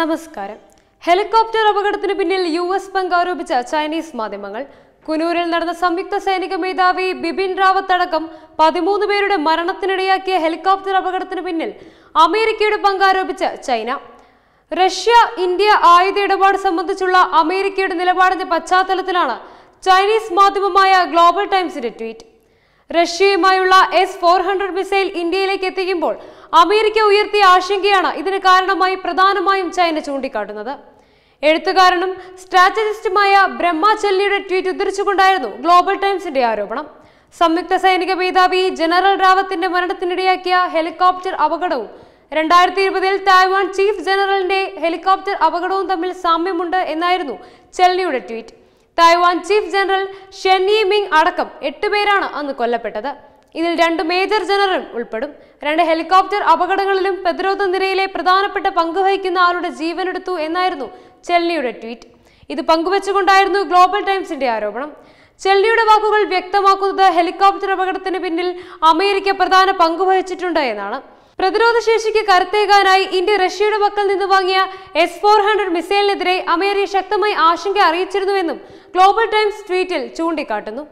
നമസ്കാരം ഹെലികോപ്റ്റർ അപകടത്തിന് പിന്നിൽ യു എസ് പങ്ക് ആരോപിച്ച ചൈനീസ് മാധ്യമങ്ങൾ കുനൂരിൽ നടന്ന സംയുക്ത സൈനിക മേധാവി ബിപിൻ റാവത്ത് അടക്കം പതിമൂന്ന് പേരുടെ മരണത്തിനിടയാക്കിയ ഹെലികോപ്റ്റർ അപകടത്തിന് പിന്നിൽ അമേരിക്കയുടെ പങ്ക് ആരോപിച്ച ചൈന റഷ്യ ഇന്ത്യ ആയുധ ഇടപാട് സംബന്ധിച്ചുള്ള അമേരിക്കയുടെ നിലപാടിന്റെ പശ്ചാത്തലത്തിലാണ് ചൈനീസ് മാധ്യമമായ ഗ്ലോബൽ ടൈംസിന്റെ ട്വീറ്റ് റഷ്യയുമായുള്ള എസ് ഫോർ ഹൺഡ്രഡ് മിസൈൽ ഇന്ത്യയിലേക്ക് എത്തിക്കുമ്പോൾ അമേരിക്ക ഉയർത്തിയ ആശങ്കയാണ് ഇതിന് കാരണമായി പ്രധാനമായും ചൈന ചൂണ്ടിക്കാട്ടുന്നത് എഴുത്തുകാരനും സ്ട്രാറ്റജിസ്റ്റുമായ ചെല്ലിയുടെ ട്വീറ്റ് ഉദ്ധരിച്ചുകൊണ്ടായിരുന്നു ഗ്ലോബൽ ടൈംസിന്റെ ആരോപണം സംയുക്ത സൈനിക മേധാവി ജനറൽ റാവത്തിന്റെ മരണത്തിനിടയാക്കിയ ഹെലികോപ്റ്റർ അപകടവും രണ്ടായിരത്തി ഇരുപതിൽ തായ്വാൻ ചീഫ് ജനറലിന്റെ ഹെലികോപ്റ്റർ അപകടവും തമ്മിൽ സാമ്യമുണ്ട് എന്നായിരുന്നു ചെല്ലിയുടെ tweet Taiwan chief general Shen Yi Ming അടക്കം എട്ടുപേരാണ് പേരാണ് അന്ന് കൊല്ലപ്പെട്ടത് ഇതിൽ രണ്ട് മേജർ ജനറലും ഉൾപ്പെടും രണ്ട് ഹെലികോപ്റ്റർ അപകടങ്ങളിലും പ്രതിരോധ നിരയിലെ പ്രധാനപ്പെട്ട പങ്ക് വഹിക്കുന്ന ആളുടെ ജീവനെടുത്തു എന്നായിരുന്നു ചെല്ലിയുടെ ട്വീറ്റ് ഇത് പങ്കുവച്ചുകൊണ്ടായിരുന്നു ഗ്ലോബൽ ടൈംസിന്റെ ആരോപണം ചെല്ലിയുടെ വാക്കുകൾ വ്യക്തമാക്കുന്നത് ഹെലികോപ്റ്റർ അപകടത്തിന് പിന്നിൽ അമേരിക്ക പ്രധാന പങ്കുവഹിച്ചിട്ടുണ്ട് വഹിച്ചിട്ടുണ്ട് എന്നാണ് പ്രതിരോധ ശേഷിക്ക് കരുത്തേകാനായി ഇന്ത്യ റഷ്യയുടെ പക്കൽ നിന്ന് വാങ്ങിയ എസ് ഫോർ ഹൺഡ്രഡ് മിസൈലിനെതിരെ അമേരിക്ക ശക്തമായി ആശങ്ക അറിയിച്ചിരുന്നുവെന്നും ഗ്ലോബൽ ടൈംസ് ട്വീറ്റിൽ ചൂണ്ടിക്കാട്ടുന്നു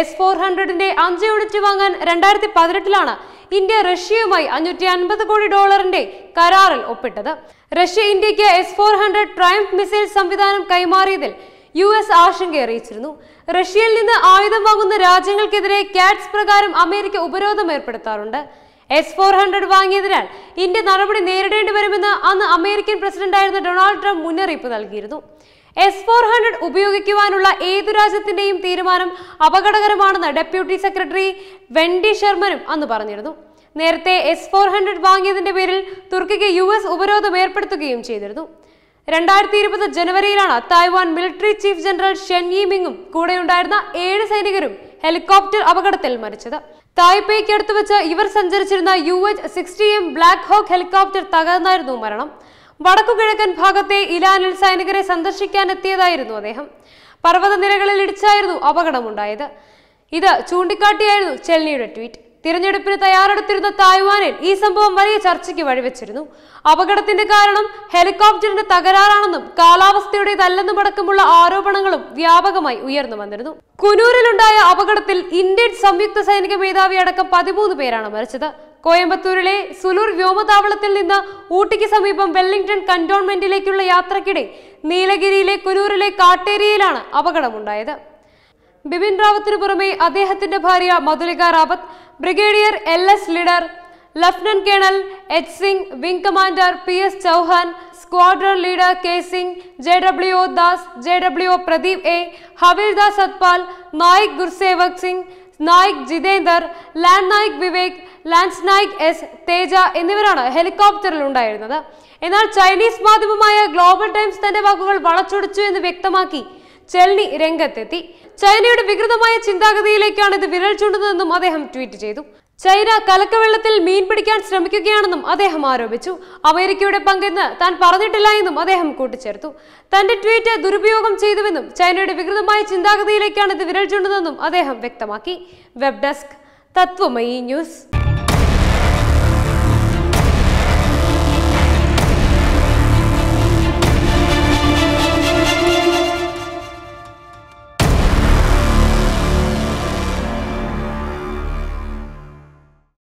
എസ് ഫോർ ഹൺഡ്രഡിന്റെ അഞ്ച് യൂണിറ്റ് വാങ്ങാൻ രണ്ടായിരത്തി പതിനെട്ടിലാണ് ഇന്ത്യ റഷ്യയുമായി അഞ്ഞൂറ്റി അൻപത് കോടി ഡോളറിന്റെ കരാറിൽ ഒപ്പിട്ടത് റഷ്യ ഇന്ത്യക്ക് S four hundred Triumf missile സംവിധാനം കൈമാറിയതിൽ യു എസ് ആശങ്ക അറിയിച്ചിരുന്നു റഷ്യയിൽ നിന്ന് ആയുധം വാങ്ങുന്ന രാജ്യങ്ങൾക്കെതിരെ കാറ്റ്സ് പ്രകാരം അമേരിക്ക ഉപരോധം ഏർപ്പെടുത്താറുണ്ട് എസ് ഫോർ ഹൺഡ്രഡ് വാങ്ങിയതിനാൽ ഇന്ത്യ നടപടി നേരിടേണ്ടി വരുമെന്ന് അന്ന് അമേരിക്കൻ പ്രസിഡന്റായിരുന്ന ഡൊണാൾഡ് ട്രംപ് മുന്നറിയിപ്പ് നൽകിയിരുന്നു എസ് ഫോർ ഹൺഡ്രഡ് ഉപയോഗിക്കുവാനുള്ള ഏതു രാജ്യത്തിന്റെയും തീരുമാനം അപകടകരമാണെന്ന് ഡെപ്യൂട്ടി സെക്രട്ടറി വെൻഡി ശർമനും അന്ന് പറഞ്ഞിരുന്നു നേരത്തെ എസ് ഫോർ ഹൺഡ്രഡ് വാങ്ങിയതിന്റെ പേരിൽ തുർക്കിക്ക് യു എസ് ഉപരോധം ഏർപ്പെടുത്തുകയും ചെയ്തിരുന്നു രണ്ടായിരത്തി ഇരുപത് ജനുവരിയിലാണ് Taiwan military chief general Shen യിമിങ്ങും കൂടെയുണ്ടായിരുന്ന ഏഴ് സൈനികരും ഹെലികോപ്റ്റർ അപകടത്തിൽ മരിച്ചത് തായ്പേയ്ക്ക് അടുത്ത് വെച്ച് ഇവർ സഞ്ചരിച്ചിരുന്ന U H sixty M Black Hawk helicopter തകർന്നായിരുന്നു മരണം വടക്കുകിഴക്കൻ ഭാഗത്തെ ഇലാനിൽ സൈനികരെ സന്ദർശിക്കാനെത്തിയതായിരുന്നു അദ്ദേഹം നിരകളിൽ ഇടിച്ചായിരുന്നു അപകടമുണ്ടായത് ഇത് ചൂണ്ടിക്കാട്ടിയായിരുന്നു ചെൽനിയുടെ ട്വീറ്റ് തിരഞ്ഞെടുപ്പിന് തയ്യാറെടുത്തിരുന്ന തായ്വാനിൽ ഈ സംഭവം വലിയ ചർച്ചയ്ക്ക് വഴിവെച്ചിരുന്നു അപകടത്തിന്റെ കാരണം ഹെലികോപ്റ്ററിന്റെ തകരാറാണെന്നും കാലാവസ്ഥയുടേതല്ലെന്നും അടക്കമുള്ള ആരോപണങ്ങളും വ്യാപകമായി ഉയർന്നു വന്നിരുന്നു കുനൂരിലുണ്ടായ അപകടത്തിൽ ഇന്ത്യൻ സംയുക്ത സൈനിക മേധാവി അടക്കം പതിമൂന്ന് പേരാണ് മരിച്ചത് കോയമ്പത്തൂരിലെ സുലൂർ വ്യോമതാവളത്തിൽ നിന്ന് ഊട്ടിക്ക് സമീപം വെല്ലിംഗ്ടൺ കന്റോൺമെന്റിലേക്കുള്ള യാത്രക്കിടെ നീലഗിരിയിലെ കുനൂരിലെ കാട്ടേരിയിലാണ് അപകടമുണ്ടായത് ബിപിൻ റാവത്തിനു പുറമെ അദ്ദേഹത്തിന്റെ ഭാര്യ Madhulika Rawat brigadier L S Lidder lieutenant colonel H Singh wing commander P S Chauhan squadron leader K Singh J W O Das J W O Pradeep A havildar Satpal naik Gursewak Singh naik Jitender lance naik Vivek lance naik S Teja എന്നിവരാണ് ഹെലികോപ്റ്ററിൽ ഉണ്ടായിരുന്നത് എന്നാൽ ചൈനീസ് മാധ്യമമായ ഗ്ലോബൽ ടൈംസ് തന്റെ വാക്കുകൾ വളച്ചൊടിച്ചു എന്ന് വ്യക്തമാക്കി ചെള്ളി രംഗത്തെത്തി ചൈനയുടെ വികൃതമായ ചിന്താഗതിയിലേക്കാണ് ഇത് വിരൽ ചൂണ്ടുന്നതെന്നും അദ്ദേഹം ട്വീറ്റ് ചെയ്തു ചൈന കലക്കവെള്ളത്തിൽ മീൻ പിടിക്കാൻ ശ്രമിക്കുകയാണെന്നും അദ്ദേഹം ആരോപിച്ചു അമേരിക്കയുടെ പങ്കെന്ന് താൻ പറഞ്ഞിട്ടില്ല എന്നും അദ്ദേഹം കൂട്ടിച്ചേർത്തു തന്റെ ട്വീറ്റ് ദുരുപയോഗം ചെയ്തുവെന്നും ചൈനയുടെ വികൃതമായ ചിന്താഗതിയിലേക്കാണ് ഇത് വിരൽ ചൂണ്ടുന്നതെന്നും അദ്ദേഹം വ്യക്തമാക്കി വെബ് ഡെസ്ക് തത്വമയി ന്യൂസ്